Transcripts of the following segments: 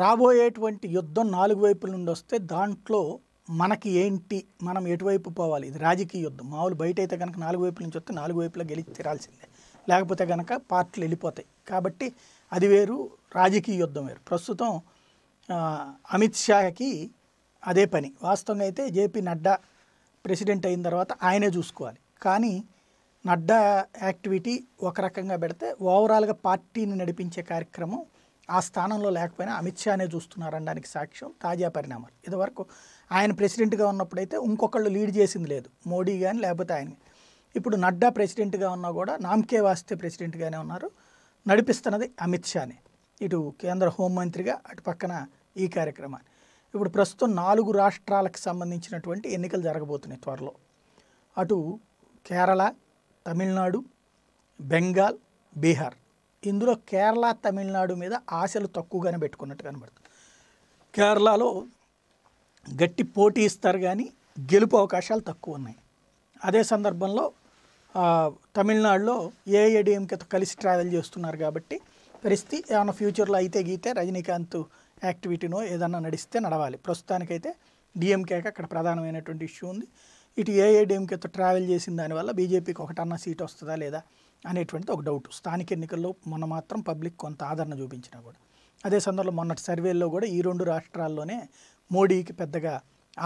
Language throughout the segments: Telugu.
రాబోయేటువంటి యుద్ధం నాలుగు వైపుల నుండి వస్తే దాంట్లో మనకి ఏంటి మనం ఎటువైపు పోవాలి ఇది రాజకీయ యుద్ధం మామూలు బయట అయితే కనుక నాలుగు వైపుల నుంచి వస్తే నాలుగు వైపులా గెలిచి తీరాల్సిందే లేకపోతే కనుక పార్టీలు వెళ్ళిపోతాయి కాబట్టి అది వేరు రాజకీయ యుద్ధం వేరు ప్రస్తుతం అమిత్ షాకి అదే పని వాస్తవంగా అయితే జేపీ నడ్డా ప్రెసిడెంట్ అయిన తర్వాత ఆయనే చూసుకోవాలి కానీ నడ్డా యాక్టివిటీ ఒక రకంగా పెడితే ఓవరాల్గా పార్టీని నడిపించే కార్యక్రమం ఆ స్థానంలో లేకపోయినా అమిత్ షానే చూస్తున్నారనడానికి సాక్ష్యం తాజా పరిణామాలు ఇదివరకు ఆయన ప్రెసిడెంట్గా ఉన్నప్పుడైతే ఇంకొకళ్ళు లీడ్ చేసింది లేదు మోడీ కానీ లేకపోతే ఆయన ఇప్పుడు నడ్డా ప్రెసిడెంట్గా ఉన్నా కూడా నామ్కే వాస్తే ప్రెసిడెంట్గానే ఉన్నారు నడిపిస్తున్నది అమిత్ షానే ఇటు కేంద్ర హోంమంత్రిగా అటు పక్కన ఈ కార్యక్రమాన్ని ఇప్పుడు ప్రస్తుతం నాలుగు రాష్ట్రాలకు సంబంధించినటువంటి ఎన్నికలు జరగబోతున్నాయి త్వరలో అటు కేరళ తమిళనాడు బెంగాల్ బీహార్ ఇందులో కేరళ తమిళనాడు మీద ఆశలు తక్కువగానే పెట్టుకున్నట్టు కనబడుతుంది కేరళలో గట్టి పోటీ ఇస్తారు కానీ గెలుపు అవకాశాలు తక్కువ ఉన్నాయి అదే సందర్భంలో తమిళనాడులో ఏఐడిఎంకేతో కలిసి ట్రావెల్ చేస్తున్నారు కాబట్టి పరిస్థితి ఏమైనా ఫ్యూచర్లో అయితే గీతే రజనీకాంత్ యాక్టివిటీనో ఏదన్నా నడిస్తే నడవాలి ప్రస్తుతానికైతే డిఎంకేకి అక్కడ ప్రధానమైనటువంటి ఇష్యూ ఉంది ఇటు ఏఐడిఎంకేతో ట్రావెల్ చేసిన దానివల్ల బీజేపీకి ఒకటన్నా సీట్ వస్తుందా లేదా అనేటువంటిది ఒక డౌట్ స్థానిక ఎన్నికల్లో మొన్న మాత్రం పబ్లిక్ కొంత ఆదరణ చూపించినా కూడా అదే సందర్భంలో మొన్నటి సర్వేల్లో కూడా ఈ రెండు రాష్ట్రాల్లోనే మోడీకి పెద్దగా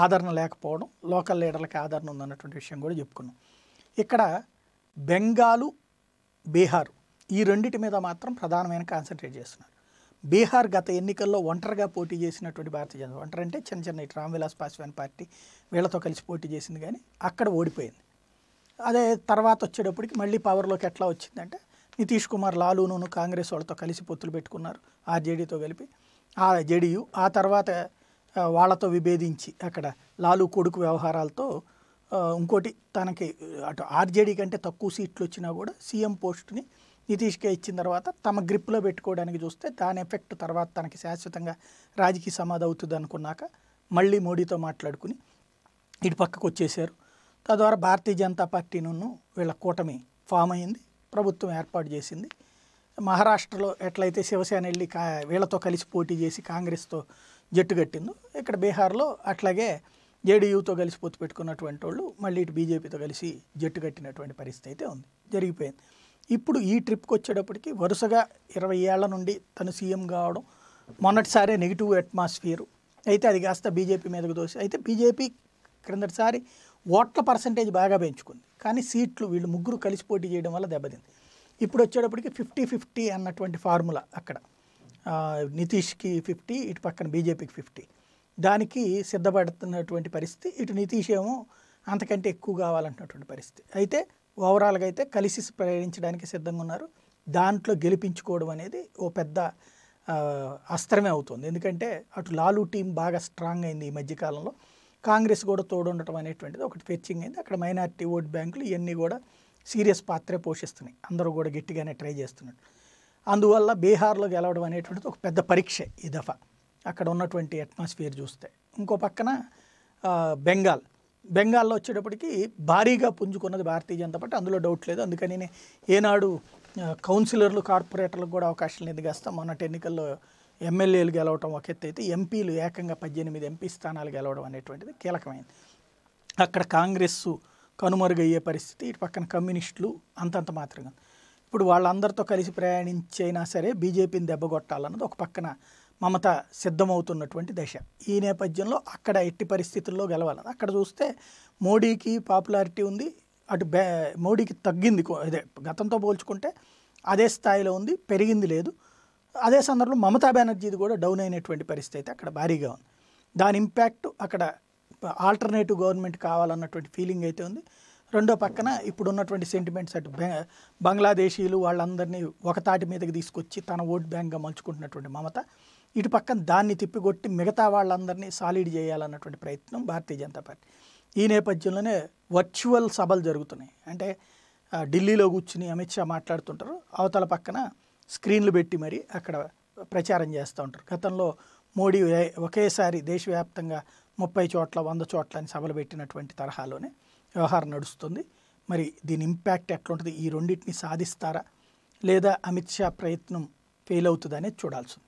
ఆదరణ లేకపోవడం లోకల్ లీడర్లకి ఆదరణ ఉందన్నటువంటి విషయం కూడా చెప్పుకున్నాం ఇక్కడ బెంగాలు బీహారు ఈ రెండింటి మీద మాత్రం ప్రధానమైన కాన్సన్ట్రేట్ చేస్తున్నారు బీహార్ గత ఎన్నికల్లో ఒంటరిగా పోటీ చేసినటువంటి భారతీయ జనతా ఒంటరి అంటే చిన్న చిన్న రామ్ విలాస్ పాస్వాన్ పార్టీ వీళ్ళతో కలిసి పోటీ చేసింది కానీ అక్కడ ఓడిపోయింది అదే తర్వాత వచ్చేటప్పటికి మళ్ళీ పవర్లోకి ఎట్లా వచ్చిందంటే నితీష్ కుమార్ లాలూను కాంగ్రెస్ వాళ్ళతో కలిసి పొత్తులు పెట్టుకున్నారు ఆ జేడీతో కలిపి ఆ జేడీయూ ఆ తర్వాత వాళ్ళతో విభేదించి అక్కడ లాలు కొడుకు వ్యవహారాలతో ఇంకోటి తనకి అటు ఆర్జేడీ కంటే తక్కువ సీట్లు వచ్చినా కూడా సీఎం పోస్ట్ని నితీష్కే ఇచ్చిన తర్వాత తమ గ్రిప్లో పెట్టుకోవడానికి చూస్తే దాని ఎఫెక్ట్ తర్వాత తనకి శాశ్వతంగా రాజకీయ సమాధి అవుతుంది అనుకున్నాక మళ్ళీ మోడీతో మాట్లాడుకుని ఇటు పక్కకు వచ్చేసారు తద్వారా భారతీయ జనతా పార్టీ నుండి వీళ్ళ కూటమి ఫామ్ అయింది ప్రభుత్వం ఏర్పాటు చేసింది మహారాష్ట్రలో ఎట్లయితే శివసేన వెళ్ళి కా వీళ్ళతో కలిసి పోటీ చేసి కాంగ్రెస్తో జట్టు కట్టిందో ఇక్కడ బీహార్లో అట్లాగే జేడీయూతో కలిసి పొత్తు పెట్టుకున్నటువంటి వాళ్ళు మళ్ళీ ఇటు బీజేపీతో కలిసి జట్టు కట్టినటువంటి పరిస్థితి అయితే ఉంది జరిగిపోయింది ఇప్పుడు ఈ ట్రిప్కి వచ్చేటప్పటికి వరుసగా ఇరవై ఏళ్ల నుండి తను సీఎం కావడం మొన్నటిసారే నెగిటివ్ అట్మాస్ఫియర్ అయితే అది కాస్త బీజేపీ మీదకు దోసి అయితే బీజేపీ క్రిందటిసారి ఓట్ల పర్సంటేజ్ బాగా పెంచుకుంది కానీ సీట్లు వీళ్ళు ముగ్గురు కలిసి పోటీ చేయడం వల్ల దెబ్బతింది ఇప్పుడు వచ్చేటప్పటికి ఫిఫ్టీ ఫిఫ్టీ అన్నటువంటి ఫార్ములా అక్కడ నితీష్కి ఫిఫ్టీ ఇటు పక్కన బీజేపీకి ఫిఫ్టీ దానికి సిద్ధపడుతున్నటువంటి పరిస్థితి ఇటు నితీష్ ఏమో అంతకంటే ఎక్కువ కావాలంటున్నటువంటి పరిస్థితి అయితే ఓవరాల్గా అయితే కలిసి ప్రయాణించడానికి సిద్ధంగా ఉన్నారు దాంట్లో గెలిపించుకోవడం అనేది ఓ పెద్ద అస్త్రమే అవుతుంది ఎందుకంటే అటు లాలు టీం బాగా స్ట్రాంగ్ అయింది ఈ మధ్యకాలంలో కాంగ్రెస్ కూడా తోడుండటం అనేటువంటిది ఒకటి ఫెచ్చింగ్ అయింది అక్కడ మైనార్టీ ఓట్ బ్యాంకులు ఇవన్నీ కూడా సీరియస్ పాత్రే పోషిస్తున్నాయి అందరూ కూడా గట్టిగానే ట్రై చేస్తున్నారు అందువల్ల బీహార్లో గెలవడం అనేటువంటిది ఒక పెద్ద పరీక్ష ఈ దఫా అక్కడ ఉన్నటువంటి అట్మాస్ఫియర్ చూస్తే ఇంకో పక్కన బెంగాల్ బెంగాల్లో వచ్చేటప్పటికి భారీగా పుంజుకున్నది భారతీయ జనతా పార్టీ అందులో డౌట్ లేదు అందుకని ఏనాడు కౌన్సిలర్లు కార్పొరేటర్లకు కూడా అవకాశం లేదు కాస్త మొన్నటి ఎన్నికల్లో ఎమ్మెల్యేలు గెలవడం ఒక ఎత్తు అయితే ఎంపీలు ఏకంగా పద్దెనిమిది ఎంపీ స్థానాలు గెలవడం అనేటువంటిది కీలకమైంది అక్కడ కాంగ్రెస్ కనుమరుగయ్యే పరిస్థితి ఇటు పక్కన కమ్యూనిస్టులు అంతంత మాత్రంగా ఇప్పుడు వాళ్ళందరితో కలిసి ప్రయాణించైనా సరే బీజేపీని దెబ్బగొట్టాలన్నది ఒక పక్కన మమత సిద్ధమవుతున్నటువంటి దశ ఈ నేపథ్యంలో అక్కడ ఎట్టి పరిస్థితుల్లో గెలవాలి అక్కడ చూస్తే మోడీకి పాపులారిటీ ఉంది అటు బ్యా మోడీకి తగ్గింది అదే గతంతో పోల్చుకుంటే అదే స్థాయిలో ఉంది పెరిగింది లేదు అదే సందర్భంలో మమతా బెనర్జీది కూడా డౌన్ అయినటువంటి పరిస్థితి అయితే అక్కడ భారీగా ఉంది దాని ఇంపాక్ట్ అక్కడ ఆల్టర్నేటివ్ గవర్నమెంట్ కావాలన్నటువంటి ఫీలింగ్ అయితే ఉంది రెండో పక్కన ఇప్పుడు ఉన్నటువంటి సెంటిమెంట్స్ అటు బంగ్లాదేశీయులు వాళ్ళందరినీ ఒక తాటి మీదకి తీసుకొచ్చి తన ఓట్ బ్యాంక్గా మలుచుకుంటున్నటువంటి మమత ఇటు పక్కన దాన్ని తిప్పికొట్టి మిగతా వాళ్ళందరినీ సాలిడ్ చేయాలన్నటువంటి ప్రయత్నం భారతీయ జనతా పార్టీ ఈ నేపథ్యంలోనే వర్చువల్ సభలు జరుగుతున్నాయి అంటే ఢిల్లీలో కూర్చుని అమిత్ షా మాట్లాడుతుంటారు అవతల పక్కన స్క్రీన్లు పెట్టి మరి అక్కడ ప్రచారం చేస్తూ ఉంటారు గతంలో మోడీ ఒకేసారి దేశవ్యాప్తంగా ముప్పై చోట్ల వంద చోట్ల అని సభలు పెట్టినటువంటి తరహాలోనే వ్యవహారం నడుస్తుంది మరి దీని ఇంపాక్ట్ ఎట్లుంటుంది ఈ రెండింటిని సాధిస్తారా లేదా అమిత్ షా ప్రయత్నం ఫెయిల్ అవుతుందనేది చూడాల్సింది